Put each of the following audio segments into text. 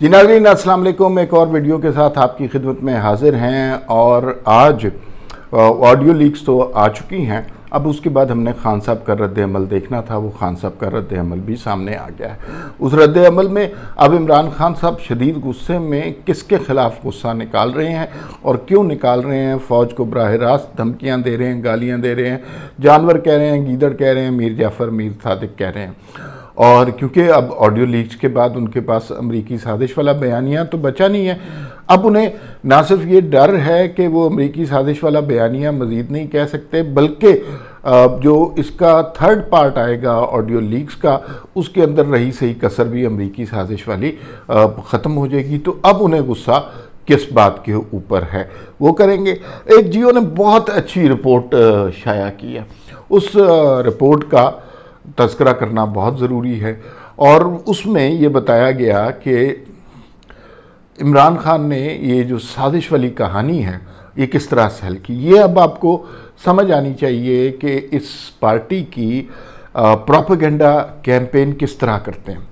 जी नागरीन असलम एक और वीडियो के साथ आपकी खिदमत में हाजिर हैं और आज ऑडियो लीक्स तो आ चुकी हैं अब उसके बाद हमने खान साहब का रद्दमल देखना था वो खान साहब का रद्द भी सामने आ गया है उस रद्दमल में अब इमरान खान साहब शदीद गुस्से में किसके ख़िलाफ़ गुस्सा निकाल रहे हैं और क्यों निकाल रहे हैं फ़ौज को बरह रास्त धमकियाँ दे रहे हैं गालियाँ दे रहे हैं जानवर कह रहे हैं गीदड़ कह रहे हैं मीर जाफ़र मीर सादिक कह रहे हैं और क्योंकि अब ऑडियो लीक्स के बाद उनके पास अमरीकी साजिश वाला बयानिया तो बचा नहीं है अब उन्हें ना सिर्फ ये डर है कि वो अमरीकी साजिश वाला बयानिया मज़ीद नहीं कह सकते बल्कि जो इसका थर्ड पार्ट आएगा ऑडियो लीक्स का उसके अंदर रही सही कसर भी अमरीकी साजिश वाली ख़त्म हो जाएगी तो अब उन्हें गुस्सा किस बात के ऊपर है वो करेंगे एक जियो ने बहुत अच्छी रिपोर्ट शाया की है उस रिपोर्ट का तस्करा करना बहुत ज़रूरी है और उसमें ये बताया गया कि इमरान खान ने ये जो साजिश वाली कहानी है ये किस तरह से हल की ये अब आपको समझ आनी चाहिए कि इस पार्टी की प्रोपेगेंडा कैंपेन किस तरह करते हैं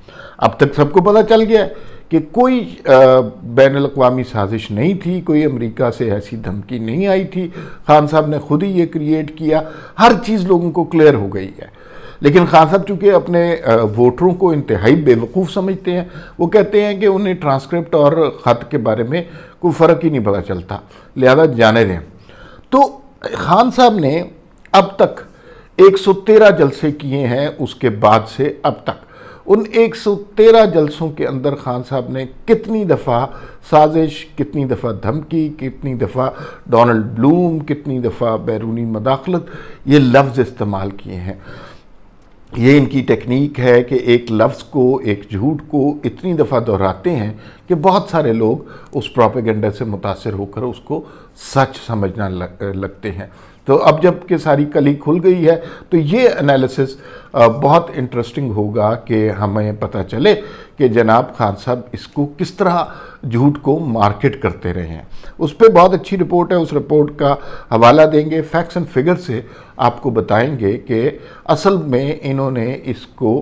अब तक सबको पता चल गया कि कोई बैन अवी साजिश नहीं थी कोई अमेरिका से ऐसी धमकी नहीं आई थी खान साहब ने खुद ही ये क्रिएट किया हर चीज़ लोगों को क्लियर हो गई है लेकिन खान साहब चूँकि अपने वोटरों को इंतहाई बेवकूफ़ समझते हैं वो कहते हैं कि उन्हें ट्रांसक्रिप्ट और ख़त के बारे में कोई फ़र्क ही नहीं पता चलता लिहाजा जाने दें तो खान साहब ने अब तक 113 जलसे किए हैं उसके बाद से अब तक उन 113 जलसों के अंदर खान साहब ने कितनी दफ़ा साजिश कितनी दफ़ा धमकी कितनी दफ़ा डोनाल्ड ब्लूम कितनी दफ़ा बैरूनी मदाखलत ये लफ्ज़ इस्तेमाल किए हैं ये इनकी टेक्निक है कि एक लफ्ज़ को एक झूठ को इतनी दफ़ा दोहराते हैं कि बहुत सारे लोग उस प्रोपेगेंडा से मुतासर होकर उसको सच समझना लगते हैं तो अब जब के सारी कली खुल गई है तो ये एनालिसिस बहुत इंटरेस्टिंग होगा कि हमें पता चले कि जनाब खान साहब इसको किस तरह झूठ को मार्केट करते रहे हैं उस पर बहुत अच्छी रिपोर्ट है उस रिपोर्ट का हवाला देंगे फैक्ट्स एंड फिगर से आपको बताएंगे कि असल में इन्होंने इसको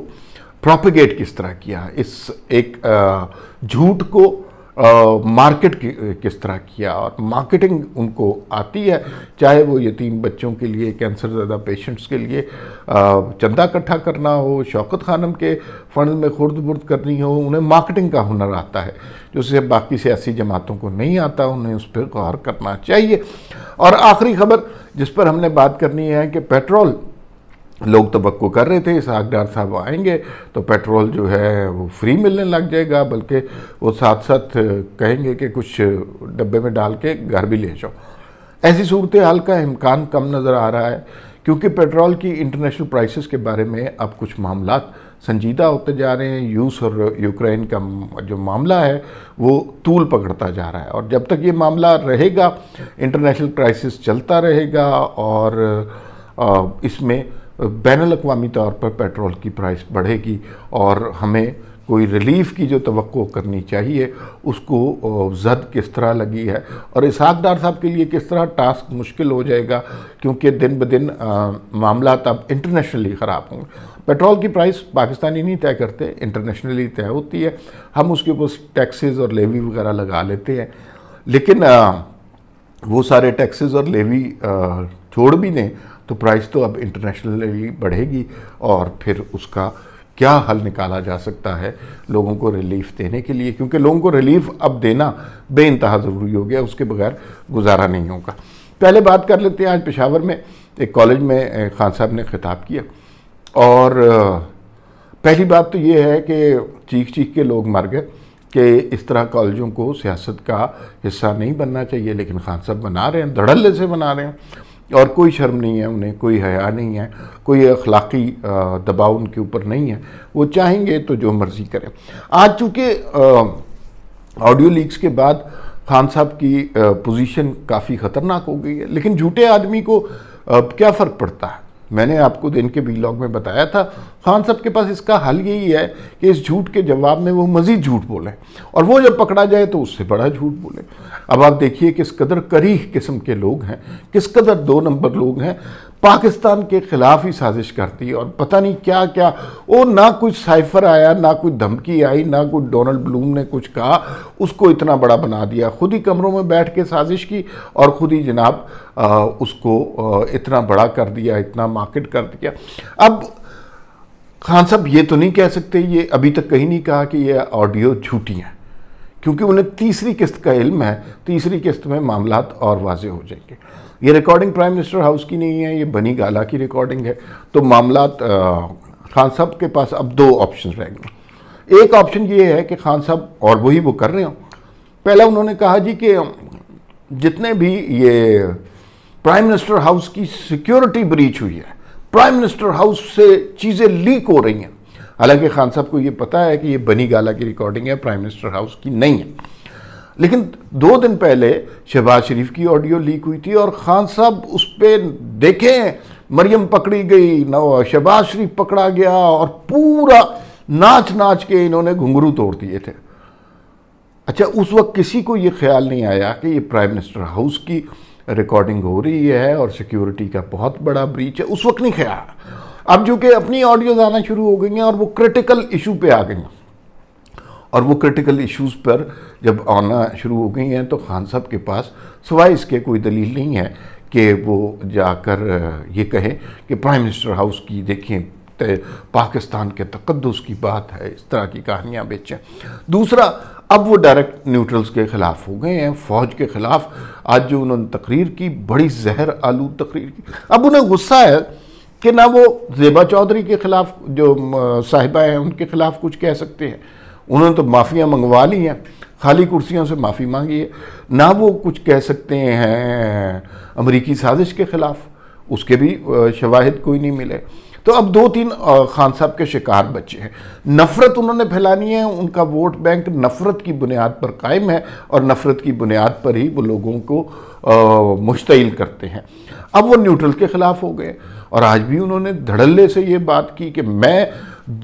प्रोपिगेट किस तरह किया इस एक झूठ को मार्केट किस तरह किया और मार्केटिंग उनको आती है चाहे वो यतीम बच्चों के लिए कैंसर ज़्यादा पेशेंट्स के लिए चंदा इकट्ठा करना हो शौकत खानम के फंड में खुर्द बुर्द करनी हो उन्हें मार्केटिंग का हुनर आता है जो सिर्फ बाकी सियासी जमातों को नहीं आता उन्हें उस पर गौर करना चाहिए और आखिरी खबर जिस पर हमने बात करनी है कि पेट्रोल लोग तो कर रहे थे इसहाक डार साहब आएंगे तो पेट्रोल जो है वो फ्री मिलने लग जाएगा बल्कि वो साथ साथ कहेंगे कि कुछ डब्बे में डाल के घर भी ले जाओ ऐसी सूरत हाल का इम्कान कम नज़र आ रहा है क्योंकि पेट्रोल की इंटरनेशनल प्राइसेस के बारे में अब कुछ मामला संजीदा होते जा रहे हैं यूस और यूक्रेन का जो मामला है वो तूल पकड़ता जा रहा है और जब तक ये मामला रहेगा इंटरनेशनल क्राइसिस चलता रहेगा और इसमें बैन अवी तौर पर पेट्रोल की प्राइस बढ़ेगी और हमें कोई रिलीफ की जो तो करनी चाहिए उसको जद किस तरह लगी है और इसहाक डार साहब के लिए किस तरह टास्क मुश्किल हो जाएगा क्योंकि दिन ब दिन मामला अब इंटरनेशनली ख़राब होंगे पेट्रोल की प्राइस पाकिस्तानी नहीं तय करते इंटरनेशनली तय होती है हम उसके ऊपर टैक्सेस और लेवी वगैरह लगा लेते हैं लेकिन आ, वो सारे टैक्सेस और लेवी छोड़ भी दें तो प्राइस तो अब इंटरनेशनली बढ़ेगी और फिर उसका क्या हल निकाला जा सकता है लोगों को रिलीफ देने के लिए क्योंकि लोगों को रिलीफ अब देना बे ज़रूरी हो गया उसके बगैर गुजारा नहीं होगा पहले बात कर लेते हैं आज पेशावर में एक कॉलेज में खान साहब ने खिताब किया और पहली बात तो ये है कि चीख चीख के लोग मर गए कि इस तरह कॉलेजों को सियासत का हिस्सा नहीं बनना चाहिए लेकिन खान साहब बना रहे हैं धड़ल्ले से बना रहे हैं और कोई शर्म नहीं है उन्हें कोई हया नहीं है कोई अखलाकी दबाव उनके ऊपर नहीं है वो चाहेंगे तो जो मर्ज़ी करें आज चूँकि ऑडियो लीक्स के बाद खान साहब की पोजीशन काफ़ी ख़तरनाक हो गई है लेकिन झूठे आदमी को क्या फ़र्क पड़ता है मैंने आपको दिन के बीलॉग में बताया था खान साहब के पास इसका हल यही है कि इस झूठ के जवाब में वो मज़ीद झूठ बोलें और वो जब पकड़ा जाए तो उससे बड़ा झूठ बोलें अब आप देखिए किस कदर करीह किस्म के लोग हैं किस कदर दो नंबर लोग हैं पाकिस्तान के ख़िलाफ़ ही साजिश करती और पता नहीं क्या क्या वो ना कुछ साइफर आया ना कुछ धमकी आई ना कुछ डोनाल्ड ब्लूम ने कुछ कहा उसको इतना बड़ा बना दिया खुद ही कमरों में बैठ के साजिश की और ख़ुद ही जनाब आ, उसको आ, इतना बड़ा कर दिया इतना मार्केट कर दिया अब खान साहब ये तो नहीं कह सकते ये अभी तक कहीं नहीं कहा कि ये ऑडियो झूठी हैं क्योंकि उन्हें तीसरी किस्त का इल्म है तीसरी किस्त में मामला और वाजे हो जाएंगे ये रिकॉर्डिंग प्राइम मिनिस्टर हाउस की नहीं है ये बनी गाला की रिकॉर्डिंग है तो मामला खान साहब के पास अब दो ऑप्शन रह गए एक ऑप्शन ये है कि खान साहब और वही वो कर रहे हो पहला उन्होंने कहा जी कि जितने भी ये प्राइम मिनिस्टर हाउस की सिक्योरिटी ब्रीच हुई है प्राइम मिनिस्टर हाउस से चीज़ें लीक हो रही हैं हालांकि खान साहब को ये पता है कि ये बनी गाला की रिकॉर्डिंग है प्राइम मिनिस्टर हाउस की नहीं है लेकिन दो दिन पहले शहबाज शरीफ की ऑडियो लीक हुई थी और खान साहब उस पर देखें मरियम पकड़ी गई न शहबाज शरीफ पकड़ा गया और पूरा नाच नाच के इन्होंने घुंघरू तोड़ दिए थे अच्छा उस वक्त किसी को ये ख्याल नहीं आया कि ये प्राइम मिनिस्टर हाउस की रिकॉर्डिंग हो रही है और सिक्योरिटी का बहुत बड़ा ब्रीच है उस वक्त नहीं ख्याल अब जो कि अपनी ऑडियोज आना शुरू हो गई हैं और वो क्रिटिकल इशू पे आ गई हैं और वो क्रिटिकल इश्यूज पर जब आना शुरू हो गई हैं तो खान साहब के पास सवाए इसके कोई दलील नहीं है कि वो जाकर ये कहें कि प्राइम मिनिस्टर हाउस की देखें पाकिस्तान के तकदस की बात है इस तरह की कहानियाँ बेचें दूसरा अब वो डायरेक्ट न्यूट्रल्स के ख़िलाफ़ हो गए हैं फ़ौज के ख़िलाफ़ आज जो उन्होंने तकरीर की बड़ी जहर आलू तकरीर की अब उन्हें गुस्सा है कि ना वो जेबा चौधरी के ख़िलाफ़ जो साहिबा हैं उनके ख़िलाफ़ कुछ कह सकते हैं उन्होंने तो माफ़ियाँ मंगवा ली हैं खाली कुर्सियों से माफ़ी मांगी है ना वो कुछ कह सकते हैं अमरीकी साजिश के ख़िलाफ़ उसके भी शवाहद कोई नहीं मिले तो अब दो तीन खान साहब के शिकार बच्चे हैं नफ़रत उन्होंने फैलानी है उनका वोट बैंक नफ़रत की बुनियाद पर कायम है और नफ़रत की बुनियाद पर ही वो लोगों को मुश्तिल करते हैं अब वो न्यूट्रल के ख़िलाफ़ हो गए और आज भी उन्होंने धड़ल्ले से ये बात की कि मैं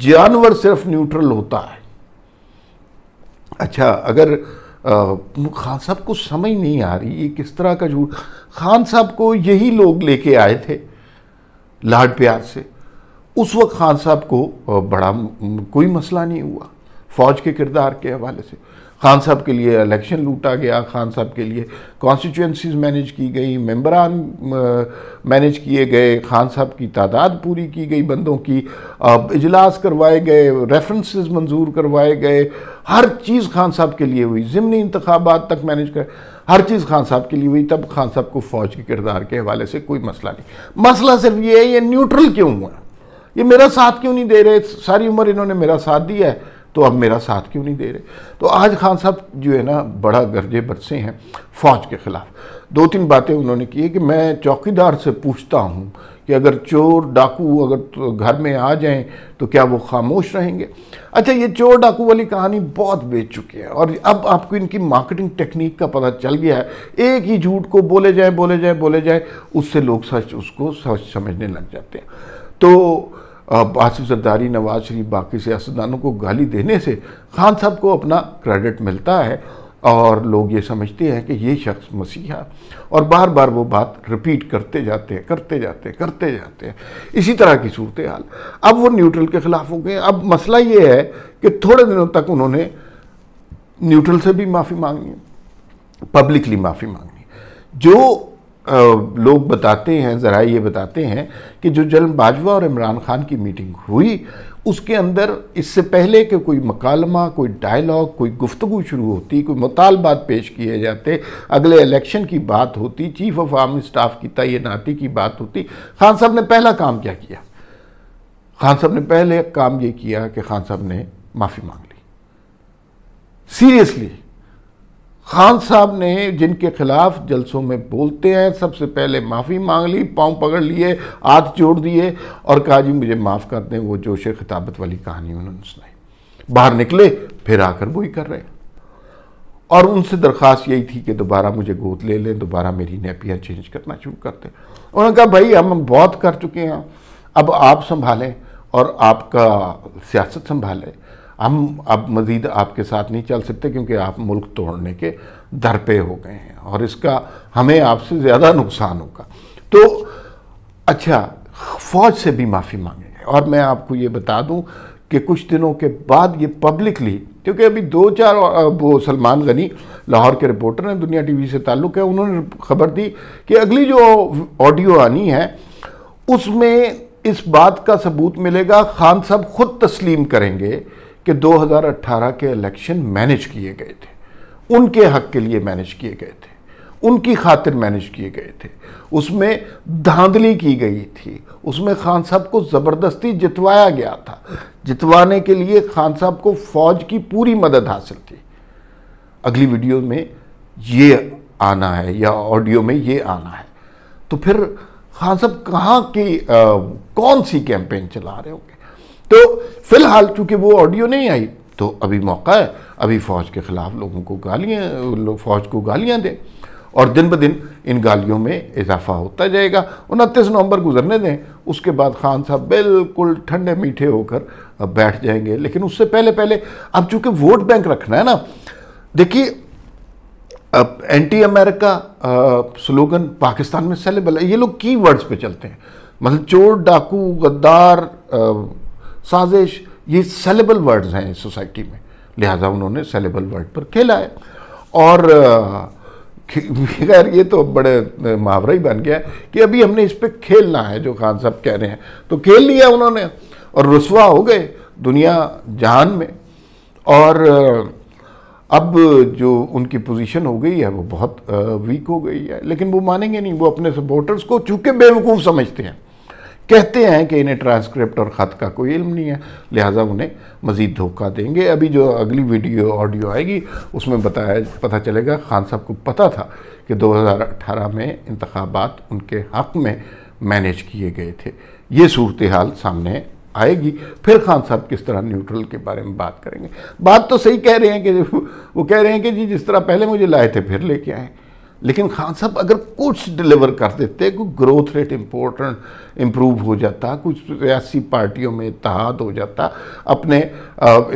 जानवर सिर्फ न्यूट्रल होता है अच्छा अगर खान साहब को समझ नहीं आ रही ये किस तरह का झूठ खान साहब को यही लोग लेके आए थे लाड प्यार से उस वक्त खान साहब को बड़ा कोई मसला नहीं हुआ फ़ौज के किरदार के हवाले से खान साहब के लिए इलेक्शन लूटा गया खान साहब के लिए कॉन्स्टिट्यूंसीज मैनेज की गई मेम्बरान मैनेज किए गए खान साहब की तादाद पूरी की गई बंदों की इजलास करवाए गए रेफरेंसेस मंजूर करवाए गए हर चीज़ खान साहब के लिए हुई ज़िमनी इंतबात तक मैनेज कर हर चीज़ खान साहब के लिए हुई तब खान साहब को फ़ौज के किरदार के हवाले से कोई मसला नहीं मसला सिर्फ ये है ये न्यूट्रल क्यों हुआ ये मेरा साथ क्यों नहीं दे रहे सारी उम्र इन्होंने मेरा साथ दिया है तो अब मेरा साथ क्यों नहीं दे रहे तो आज खान साहब जो है ना बड़ा गर्जे बरसे हैं फ़ौज के ख़िलाफ़ दो तीन बातें उन्होंने की है कि मैं चौकीदार से पूछता हूँ कि अगर चोर डाकू अगर तो घर में आ जाएं तो क्या वो खामोश रहेंगे अच्छा ये चोर डाकू वाली कहानी बहुत बेच चुके हैं और अब आपको इनकी मार्केटिंग टेक्निक का पता चल गया है एक ही झूठ को बोले जाए बोले जाए बोले जाए उससे लोग सच उसको सच समझने लग जाते हैं तो आसिफ सरदारी नवाज शरीफ बाकी सियासतदानों को गाली देने से खान साहब को अपना क्रेडिट मिलता है और लोग ये समझते हैं कि ये शख्स मसीहा और बार बार वो बात रिपीट करते जाते हैं करते जाते हैं करते जाते हैं इसी तरह की सूरत हाल अब वो न्यूट्रल के ख़िलाफ़ हो गए अब मसला ये है कि थोड़े दिनों तक उन्होंने न्यूट्रल से भी माफ़ी मांगनी पब्लिकली माफ़ी मांगनी जो लोग बताते हैं ज़रा ये बताते हैं कि जो जल बाजवा और इमरान खान की मीटिंग हुई उसके अंदर इससे पहले कि कोई मकालमा कोई डायलॉग कोई गुफ्तु शुरू होती कोई मुतालबात पेश किए जाते अगले इलेक्शन की बात होती चीफ ऑफ आर्मी स्टाफ की तैनाती की बात होती खान साहब ने पहला काम क्या किया खान साहब ने पहले काम ये किया कि खान साहब ने माफ़ी मांग ली सीरियसली खान साहब ने जिनके खिलाफ जलसों में बोलते हैं सबसे पहले माफ़ी मांग ली पाँव पकड़ लिए हाथ जोड़ दिए और कहा जी मुझे माफ़ कर दें वो जोश खिताबत वाली कहानी उन्होंने सुनाई बाहर निकले फिर आकर वही कर रहे और उनसे दरख्वास्त यही थी कि दोबारा मुझे गोद ले लें दोबारा मेरी नेपिया चेंज करना शुरू कर दें उन्होंने कहा भाई हम बहुत कर चुके हैं अब आप संभालें और आपका सियासत संभालें हम अब मज़ीद आपके साथ नहीं चल सकते क्योंकि आप मुल्क तोड़ने के दर पे हो गए हैं और इसका हमें आपसे ज़्यादा नुकसान होगा तो अच्छा फ़ौज से भी माफ़ी मांगे और मैं आपको ये बता दूँ कि कुछ दिनों के बाद ये पब्लिकली क्योंकि अभी दो चार वो सलमान गनी लाहौर के रिपोर्टर हैं दुनिया टीवी से ताल्लुक़ है उन्होंने खबर दी कि अगली जो ऑडियो आनी है उसमें इस बात का सबूत मिलेगा खान साहब खुद तस्लीम करेंगे कि 2018 के इलेक्शन मैनेज किए गए थे उनके हक के लिए मैनेज किए गए थे उनकी खातिर मैनेज किए गए थे उसमें धांधली की गई थी उसमें खान साहब को ज़बरदस्ती जितवाया गया था जितवाने के लिए खान साहब को फौज की पूरी मदद हासिल थी अगली वीडियो में ये आना है या ऑडियो में ये आना है तो फिर खान साहब कहाँ की आ, कौन सी कैंपेन चला रहे होंगे तो फिलहाल चूंकि वो ऑडियो नहीं आई तो अभी मौका है अभी फौज के ख़िलाफ़ लोगों को गालियाँ लोग फौज को गालियाँ दें और दिन ब दिन इन गालियों में इजाफा होता जाएगा उनतीस नवंबर गुजरने दें उसके बाद खान साहब बिल्कुल ठंडे मीठे होकर बैठ जाएंगे लेकिन उससे पहले पहले अब चूंकि वोट बैंक रखना है ना देखिए अब एंटी अमेरिका स्लोगन पाकिस्तान में सेलेबल है ये लोग की वर्ड्स पर चलते हैं मतलब चोर डाकू गद्दार साजिश ये सेलेबल वर्ड्स हैं सोसाइटी में लिहाजा उन्होंने सेलेबल वर्ड पर खेला है और खैर ये तो बड़े मुहावरा ही बन गया कि अभी हमने इस पर खेलना है जो खान साहब कह रहे हैं तो खेल लिया उन्होंने और रसुआ हो गए दुनिया जहान में और अब जो उनकी पोजीशन हो गई है वो बहुत वीक हो गई है लेकिन वो मानेंगे नहीं वो अपने सपोर्टर्स को चूँकि बेवकूफ़ समझते हैं कहते हैं कि इन्हें ट्रांसक्रिप्ट और ख़त का कोई इल्म नहीं है लिहाजा उन्हें मज़ीद धोखा देंगे अभी जो अगली वीडियो ऑडियो आएगी उसमें बताया पता चलेगा खान साहब को पता था कि 2018 में इंतबात उनके हक़ में मैनेज किए गए थे ये सूरत हाल सामने आएगी फिर खान साहब किस तरह न्यूट्रल के बारे में बात करेंगे बात तो सही कह रहे हैं कि वो कह रहे हैं कि जी जिस तरह पहले मुझे लाए थे फिर लेके आएँ लेकिन खान साहब अगर कुछ डिलीवर कर देते कोई ग्रोथ रेट इम्पोर्टेंट इम्प्रूव हो जाता कुछ सियासी पार्टियों में इतिहाद हो जाता अपने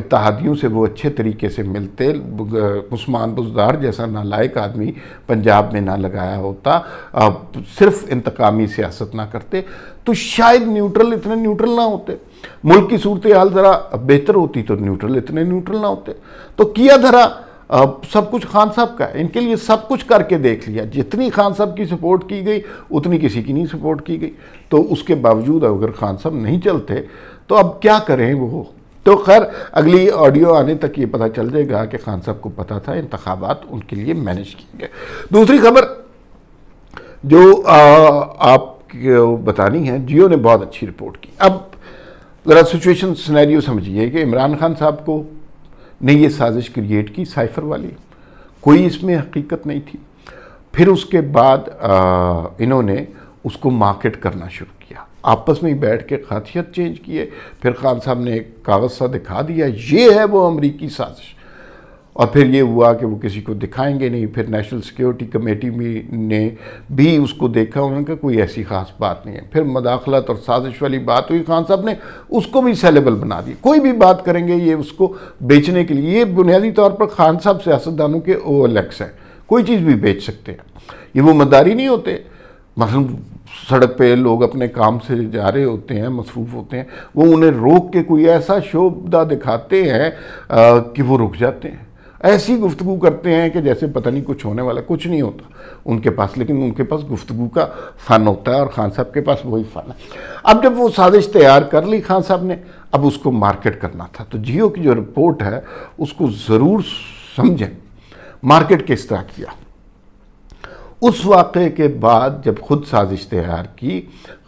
इतिहादियों से वो अच्छे तरीके से मिलते उस्मान बुजदार जैसा नालायक आदमी पंजाब में ना लगाया होता सिर्फ इंतकामी सियासत ना करते तो शायद न्यूट्रल इतने न्यूट्रल ना होते मुल्क की सूरत हाल ज़रा बेहतर होती तो न्यूट्रल इतने न्यूट्रल ना होते तो किया धरा सब कुछ खान साहब का है इनके लिए सब कुछ करके देख लिया जितनी खान साहब की सपोर्ट की गई उतनी किसी की नहीं सपोर्ट की गई तो उसके बावजूद अगर खान साहब नहीं चलते तो अब क्या करें वो तो खैर अगली ऑडियो आने तक ये पता चल जाएगा कि खान साहब को पता था इंतबात उनके लिए मैनेज किए गए दूसरी खबर जो आ, आप बतानी है जियो ने बहुत अच्छी रिपोर्ट की अब ज़रा सिचुएशन सिनेरियो समझिए कि इमरान खान साहब को ने ये साजिश क्रिएट की साइफर वाली कोई इसमें हकीकत नहीं थी फिर उसके बाद आ, इन्होंने उसको मार्केट करना शुरू किया आपस में ही बैठ के खासियत चेंज किए फिर खान साहब ने एक कागज़ सा दिखा दिया ये है वो अमरीकी साजिश और फिर ये हुआ कि वो किसी को दिखाएंगे नहीं फिर नेशनल सिक्योरिटी कमेटी में ने भी उसको देखा उन्होंने कहा कोई ऐसी ख़ास बात नहीं है फिर मदाखलत और साजिश वाली बात हुई खान साहब ने उसको भी सेलेबल बना दी कोई भी बात करेंगे ये उसको बेचने के लिए ये बुनियादी तौर पर खान साहब सियासतदानों के ओ एलेक्स हैं कोई चीज़ भी बेच सकते हैं ये वो मददारी नहीं होते मसलन मतलब सड़क पे लोग अपने काम से जा रहे होते हैं मसरूफ़ होते हैं वो उन्हें रोक के कोई ऐसा शोबदा दिखाते हैं कि वो रुक जाते हैं ऐसी गुफ्तु करते हैं कि जैसे पता नहीं कुछ होने वाला कुछ नहीं होता उनके पास लेकिन उनके पास गुफ्तु का फ़न होता है और खान साहब के पास वही फ़न है अब जब वो साजिश तैयार कर ली खान साहब ने अब उसको मार्केट करना था तो जियो की जो रिपोर्ट है उसको ज़रूर समझें मार्केट किस तरह किया उस वाक़े के बाद जब खुद साजिश तैयार की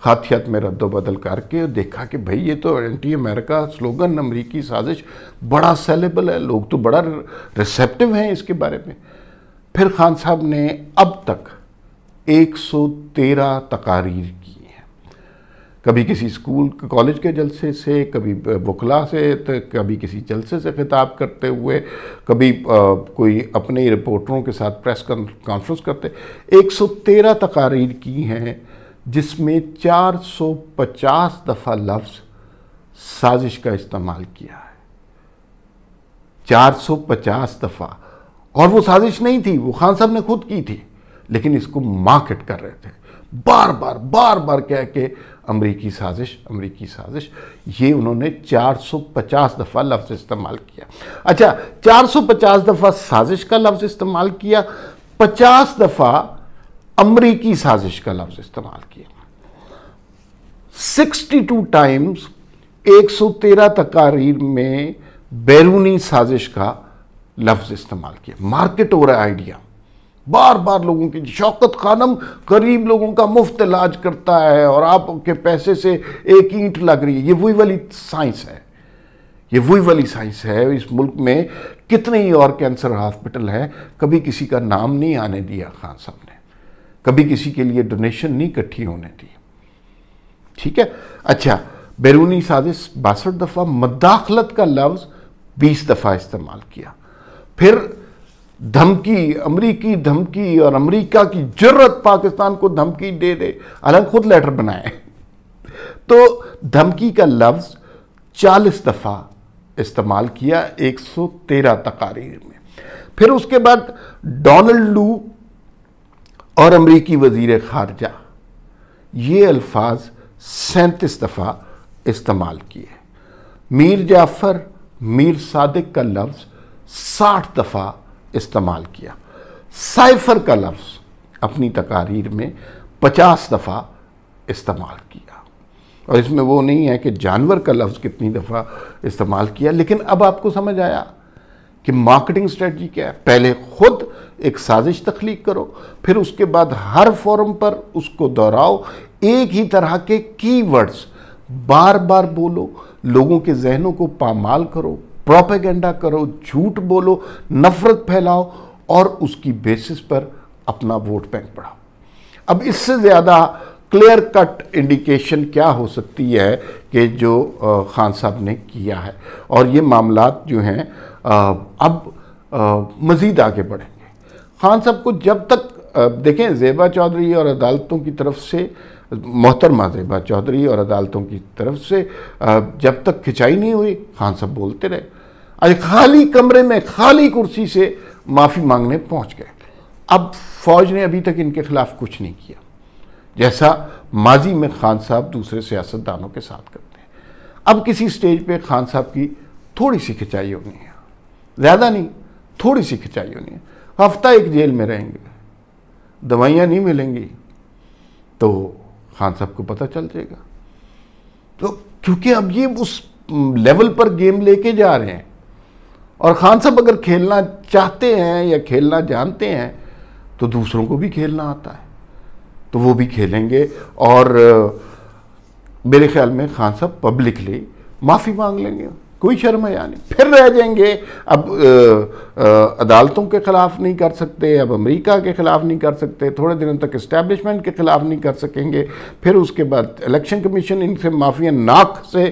खातियात में रद्दबदल करके देखा कि भाई ये तो एंटी अमेरिका स्लोगन अमरीकी साजिश बड़ा सेलेबल है लोग तो बड़ा रिसेप्टिव हैं इसके बारे में फिर खान साहब ने अब तक 113 तकारीर कभी किसी स्कूल कॉलेज के जलसे से कभी वकला से तो कभी किसी जलसे से खिताब करते हुए कभी आ, कोई अपने रिपोर्टरों के साथ प्रेस कॉन्फ्रेंस करते 113 तकारीर की हैं जिसमें 450 दफ़ा लफ्ज़ साजिश का इस्तेमाल किया है 450 दफ़ा और वो साजिश नहीं थी वो खान साहब ने खुद की थी लेकिन इसको मार्केट कर रहे थे बार बार बार बार कह के अमरीकी साजिश अमरीकी साजिश ये उन्होंने 450 दफ़ा लफ्ज़ इस्तेमाल किया अच्छा 450 दफ़ा साजिश का लफ्ज़ इस्तेमाल किया 50 दफ़ा अमरीकी साजिश का लफ्ज़ इस्तेमाल किया 62 टाइम्स 113 तकारीर में बैरूनी साजिश का लफ्ज़ इस्तेमाल किया मार्केट ओवर आइडिया बार बार लोगों की शौकत खानम गरीब लोगों का मुफ्त इलाज करता है और आपके पैसे से एक ईंट लग रही है ये वही वाली साइंस है ये वही वाली साइंस है इस मुल्क में कितने ही और कैंसर हॉस्पिटल हैं कभी किसी का नाम नहीं आने दिया खान साहब ने कभी किसी के लिए डोनेशन नहीं इकट्ठी होने दी ठीक है अच्छा बैरूनी साजिश बासठ दफ़ा मदाखलत का लफ्ज़ बीस दफ़ा इस्तेमाल किया फिर धमकी अमरीकी धमकी और अमरीका की जरूरत पाकिस्तान को धमकी दे दे अलग खुद लेटर बनाए तो धमकी का लफ्ज़ चालीस दफ़ा इस्तेमाल किया 113 तकारीर में फिर उसके बाद डोनल्ड लू और अमरीकी वजीर खारजा ये अल्फाज सैंतीस दफ़ा इस्तेमाल किए मीर जाफ़र मीर सादिक का लफ्ज़ साठ दफ़ा इस्तेमाल किया साइफर का लफ्ज़ अपनी तकारीर में पचास दफ़ा इस्तेमाल किया और इसमें वो नहीं है कि जानवर का लफ्ज़ कितनी दफ़ा इस्तेमाल किया लेकिन अब आपको समझ आया कि मार्केटिंग स्ट्रेटजी क्या है पहले खुद एक साजिश तख्लीक करो फिर उसके बाद हर फोरम पर उसको दोहराओ एक ही तरह के कीवर्ड्स बार बार बोलो लोगों के जहनों को पामाल करो प्रोपेगेंडा करो झूठ बोलो नफरत फैलाओ और उसकी बेसिस पर अपना वोट बैंक बढ़ाओ अब इससे ज़्यादा क्लियर कट इंडिकेशन क्या हो सकती है कि जो खान साहब ने किया है और ये मामला जो हैं अब मज़ीद आगे बढ़ेंगे खान साहब को जब तक देखें जेबा चौधरी और अदालतों की तरफ से मोहतरमा जेबा चौधरी और अदालतों की तरफ से जब तक खिंचाई नहीं हुई खान साहब बोलते रहे आज खाली कमरे में खाली कुर्सी से माफ़ी मांगने पहुंच गए अब फौज ने अभी तक इनके खिलाफ कुछ नहीं किया जैसा माजी में खान साहब दूसरे सियासतदानों के साथ करते हैं अब किसी स्टेज पर खान साहब की थोड़ी सी खिंचाई होनी है ज़्यादा नहीं थोड़ी सी खिंचाई होनी है हफ्ता एक जेल में रहेंगे दवाइयाँ नहीं मिलेंगी तो खान साहब को पता चल जाएगा तो क्योंकि अब ये उस लेवल पर गेम लेके जा रहे हैं और खान साहब अगर खेलना चाहते हैं या खेलना जानते हैं तो दूसरों को भी खेलना आता है तो वो भी खेलेंगे और मेरे ख्याल में खान साहब पब्लिकली माफ़ी मांग लेंगे कोई या नहीं फिर रह जाएंगे अब आ, आ, अदालतों के ख़िलाफ़ नहीं कर सकते अब अमेरिका के ख़िलाफ़ नहीं कर सकते थोड़े दिनों तक इस्टेब्लिशमेंट के ख़िलाफ़ नहीं कर सकेंगे फिर उसके बाद इलेक्शन कमीशन इनसे माफिया नाक से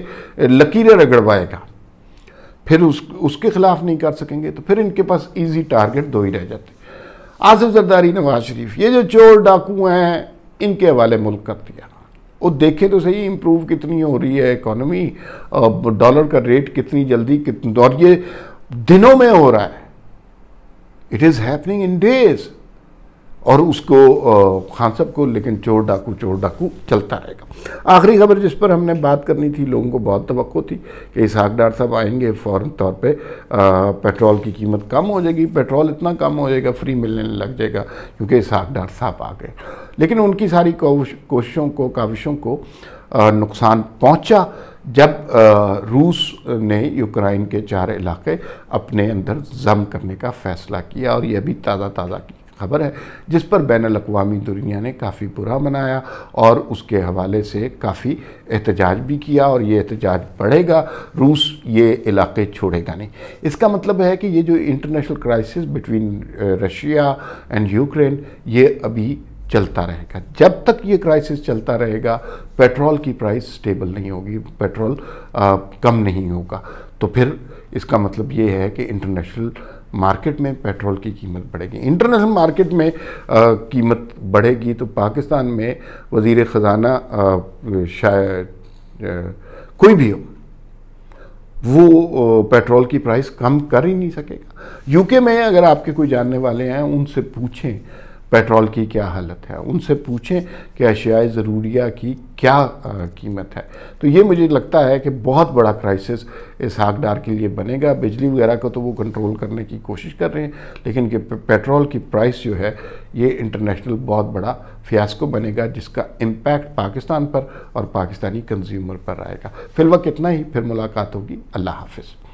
लकीरें रगड़वाएगा फिर उस उसके ख़िलाफ़ नहीं कर सकेंगे तो फिर इनके पास ईजी टारगेट दो ही रह जाते आसिफ जरदारी नवाज शरीफ ये जो चोर डाकू हैं इनके हवाले मुल्क कर दिया वो देखें तो सही इम्प्रूव कितनी हो रही है इकोनॉमी डॉलर का रेट कितनी जल्दी कितनी और ये दिनों में हो रहा है it is happening in days और उसको खान साहब को लेकिन चोर डाकू चोर डाकू चलता रहेगा आखिरी खबर जिस पर हमने बात करनी थी लोगों को बहुत तो थी कि इसहाक डार साहब आएंगे फ़ौर तौर पे पेट्रोल की कीमत कम हो जाएगी पेट्रोल इतना कम हो जाएगा फ्री मिलने लग जाएगा क्योंकि इसहाक डार साहब आ गए लेकिन उनकी सारी कोशिशों को काविशों को आ, नुकसान पहुँचा जब आ, रूस ने यूक्रेन के चार इलाके अपने अंदर जम करने का फ़ैसला किया और यह भी ताज़ा ताज़ा किया खबर है जिस पर बैन अवी दुनिया ने काफ़ी बुरा मनाया और उसके हवाले से काफ़ी एहतजाज भी किया और ये एहतजाज बढ़ेगा रूस ये इलाके छोड़ेगा नहीं इसका मतलब है कि ये जो international crisis between Russia and Ukraine ये अभी चलता रहेगा जब तक ये क्राइसिस चलता रहेगा पेट्रोल की प्राइस स्टेबल नहीं होगी पेट्रोल आ, uh, कम नहीं होगा तो फिर इसका मतलब ये है कि इंटरनेशनल मार्केट में पेट्रोल की कीमत बढ़ेगी इंटरनेशनल मार्केट में आ, कीमत बढ़ेगी तो पाकिस्तान में वजीर ख़जाना शायद कोई भी हो वो पेट्रोल की प्राइस कम कर ही नहीं सकेगा यूके में अगर आपके कोई जानने वाले हैं उनसे पूछें पेट्रोल की क्या हालत है उनसे पूछें कि अशियाए ज़रूरिया की क्या कीमत है तो ये मुझे लगता है कि बहुत बड़ा क्राइसिस इस हाकडार के लिए बनेगा बिजली वगैरह को तो वो कंट्रोल करने की कोशिश कर रहे हैं लेकिन कि पेट्रोल की प्राइस जो है ये इंटरनेशनल बहुत बड़ा फियास्को बनेगा जिसका इम्पैक्ट पाकिस्तान पर और पाकिस्तानी कंज्यूमर पर आएगा फिलवक्त इतना ही फिर मुलाकात होगी अल्लाह हाफिज़